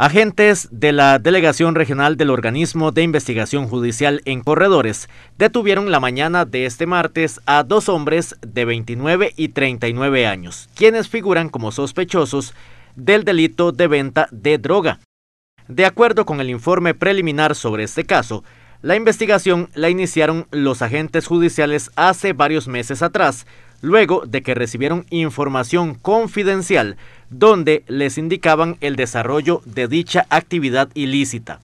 Agentes de la Delegación Regional del Organismo de Investigación Judicial en Corredores detuvieron la mañana de este martes a dos hombres de 29 y 39 años, quienes figuran como sospechosos del delito de venta de droga. De acuerdo con el informe preliminar sobre este caso, la investigación la iniciaron los agentes judiciales hace varios meses atrás, luego de que recibieron información confidencial donde les indicaban el desarrollo de dicha actividad ilícita.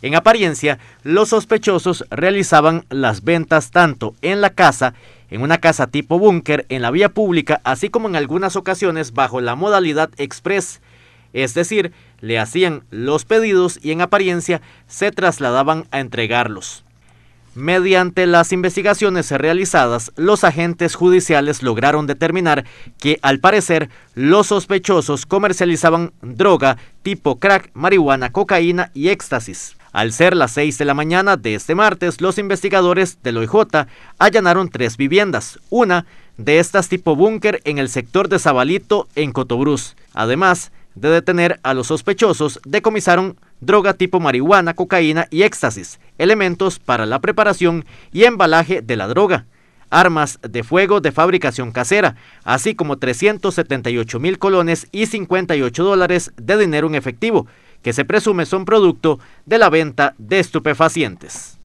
En apariencia, los sospechosos realizaban las ventas tanto en la casa, en una casa tipo búnker, en la vía pública, así como en algunas ocasiones bajo la modalidad express, es decir, le hacían los pedidos y en apariencia se trasladaban a entregarlos. Mediante las investigaciones realizadas, los agentes judiciales lograron determinar que, al parecer, los sospechosos comercializaban droga tipo crack, marihuana, cocaína y éxtasis. Al ser las 6 de la mañana de este martes, los investigadores del OIJ allanaron tres viviendas, una de estas tipo búnker en el sector de Zabalito, en Cotobruz. Además, de detener a los sospechosos, decomisaron droga tipo marihuana, cocaína y éxtasis, elementos para la preparación y embalaje de la droga, armas de fuego de fabricación casera, así como 378 mil colones y 58 dólares de dinero en efectivo, que se presume son producto de la venta de estupefacientes.